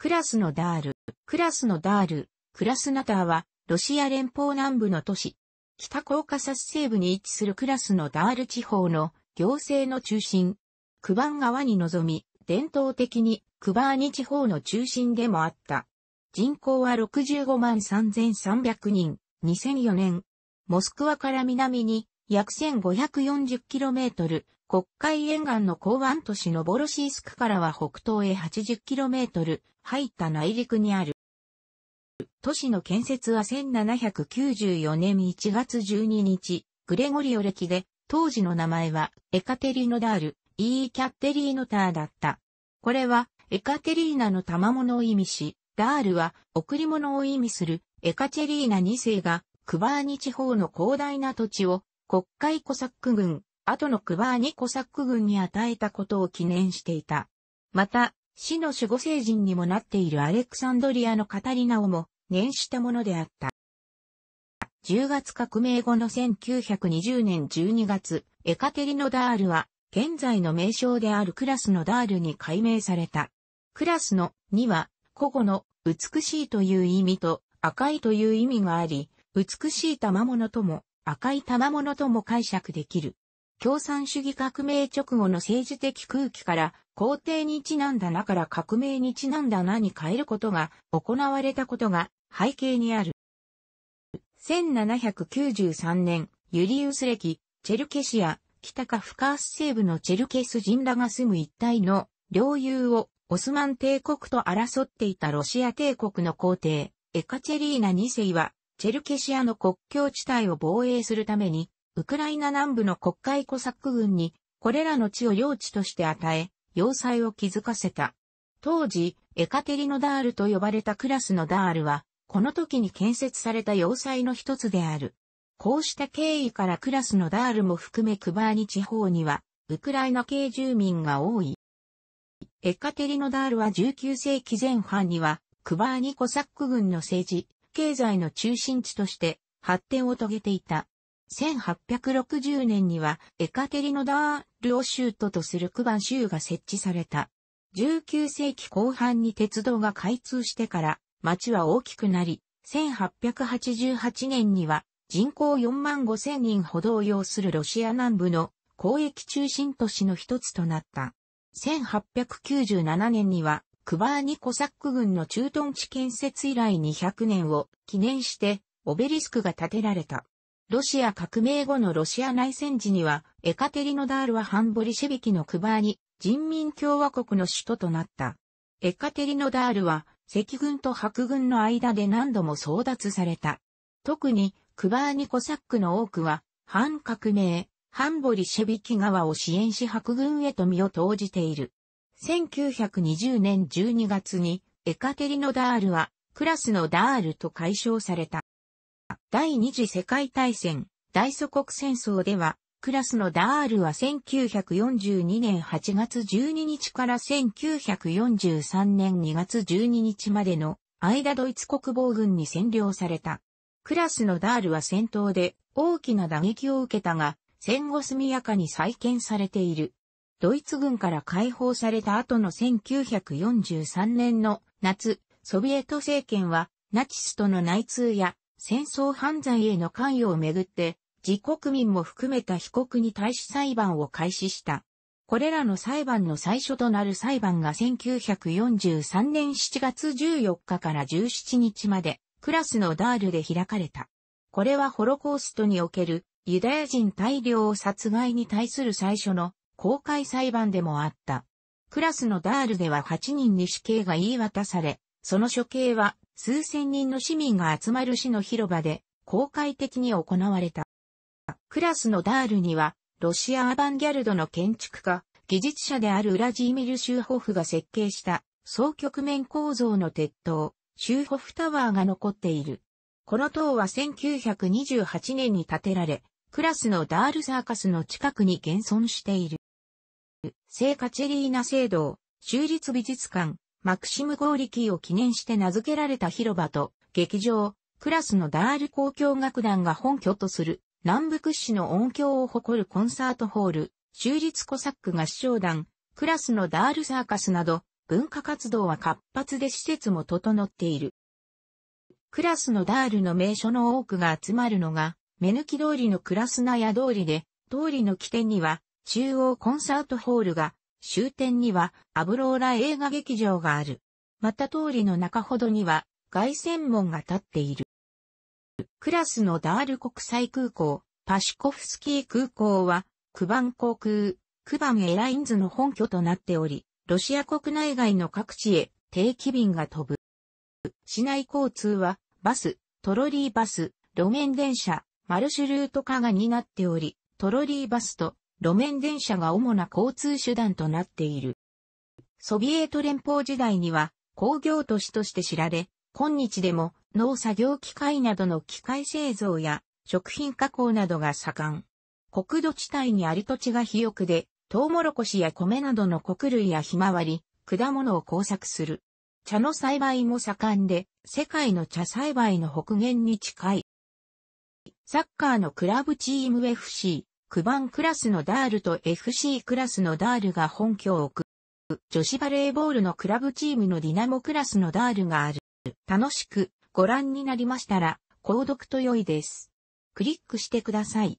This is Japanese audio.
クラスのダール、クラスのダール、クラスナターは、ロシア連邦南部の都市、北コーカサス西部に位置するクラスのダール地方の行政の中心、クバン川に臨み、伝統的にクバーニ地方の中心でもあった。人口は65万3300人、2004年、モスクワから南に約 1540km、国会沿岸の港湾都市のボロシースクからは北東へ 80km、入った内陸にある。都市の建設は1794年1月12日、グレゴリオ歴で、当時の名前はエカテリーノダール、イーキャッテリーノターだった。これは、エカテリーナの賜物を意味し、ダールは贈り物を意味するエカチェリーナ2世がクバーニ地方の広大な土地を国会コサック軍、後のクバーニコサック軍に与えたことを記念していた。また、死の守護聖人にもなっているアレクサンドリアのカタリナをも念したものであった。10月革命後の1920年12月、エカテリノダールは、現在の名称であるクラスのダールに改名された。クラスの2は、古語の美しいという意味と赤いという意味があり、美しい賜物とも赤い賜物とも解釈できる。共産主義革命直後の政治的空気から皇帝にちなんだなから革命にちなんだなに変えることが行われたことが背景にある。1793年、ユリウス歴、チェルケシア、北カフカース西部のチェルケス人らが住む一帯の領有をオスマン帝国と争っていたロシア帝国の皇帝、エカチェリーナ2世は、チェルケシアの国境地帯を防衛するために、ウクライナ南部の国会コサック軍に、これらの地を領地として与え、要塞を築かせた。当時、エカテリノダールと呼ばれたクラスのダールは、この時に建設された要塞の一つである。こうした経緯からクラスのダールも含めクバーニ地方には、ウクライナ系住民が多い。エカテリノダールは19世紀前半には、クバーニコサック軍の政治、経済の中心地として発展を遂げていた。1860年にはエカテリノダールを州都とするクバン州が設置された。19世紀後半に鉄道が開通してから町は大きくなり、1888年には人口4万5千人ほどを要するロシア南部の交易中心都市の一つとなった。1897年にはクバーニコサック軍の駐屯地建設以来200年を記念してオベリスクが建てられた。ロシア革命後のロシア内戦時には、エカテリノダールはハンボリシェビキのクバーニ、人民共和国の首都となった。エカテリノダールは、赤軍と白軍の間で何度も争奪された。特に、クバーニコサックの多くは、反革命、ハンボリシェビキ側を支援し白軍へと身を投じている。1920年12月に、エカテリノダールは、クラスのダールと解消された。第二次世界大戦、大祖国戦争では、クラスのダールは1942年8月12日から1943年2月12日までの間ドイツ国防軍に占領された。クラスのダールは戦闘で大きな打撃を受けたが、戦後速やかに再建されている。ドイツ軍から解放された後の1943年の夏、ソビエト政権はナチスとの内通や戦争犯罪への関与をめぐって、自国民も含めた被告に対し裁判を開始した。これらの裁判の最初となる裁判が1943年7月14日から17日まで、クラスのダールで開かれた。これはホロコーストにおけるユダヤ人大量を殺害に対する最初の公開裁判でもあった。クラスのダールでは8人に死刑が言い渡され、その処刑は数千人の市民が集まる市の広場で公開的に行われた。クラスのダールには、ロシアアバンギャルドの建築家、技術者であるウラジーミル・シューホフが設計した総局面構造の鉄塔、シューホフタワーが残っている。この塔は1928年に建てられ、クラスのダールサーカスの近くに現存している。聖カチェリーナ聖堂、州立美術館、マクシム・ゴーリキーを記念して名付けられた広場と、劇場、クラスのダール交響楽団が本拠とする、南部屈指の音響を誇るコンサートホール、州立コサック合唱団、クラスのダールサーカスなど、文化活動は活発で施設も整っている。クラスのダールの名所の多くが集まるのが、目抜き通りのクラスナヤ通りで、通りの起点には、中央コンサートホールが終点にはアブローラ映画劇場がある。また通りの中ほどには凱旋門が立っている。クラスのダール国際空港、パシコフスキー空港は、クバン航空、クバンエラインズの本拠となっており、ロシア国内外の各地へ定期便が飛ぶ。市内交通は、バス、トロリーバス、路面電車、マルシュルート化が担っており、トロリーバスと路面電車が主な交通手段となっている。ソビエト連邦時代には工業都市として知られ、今日でも農作業機械などの機械製造や食品加工などが盛ん。国土地帯にあり土地が肥沃で、トウモロコシや米などの穀類やひまわり、果物を工作する。茶の栽培も盛んで、世界の茶栽培の北限に近い。サッカーのクラブチーム FC、9番クラスのダールと FC クラスのダールが本拠を置く。女子バレーボールのクラブチームのディナモクラスのダールがある。楽しくご覧になりましたら、購読と良いです。クリックしてください。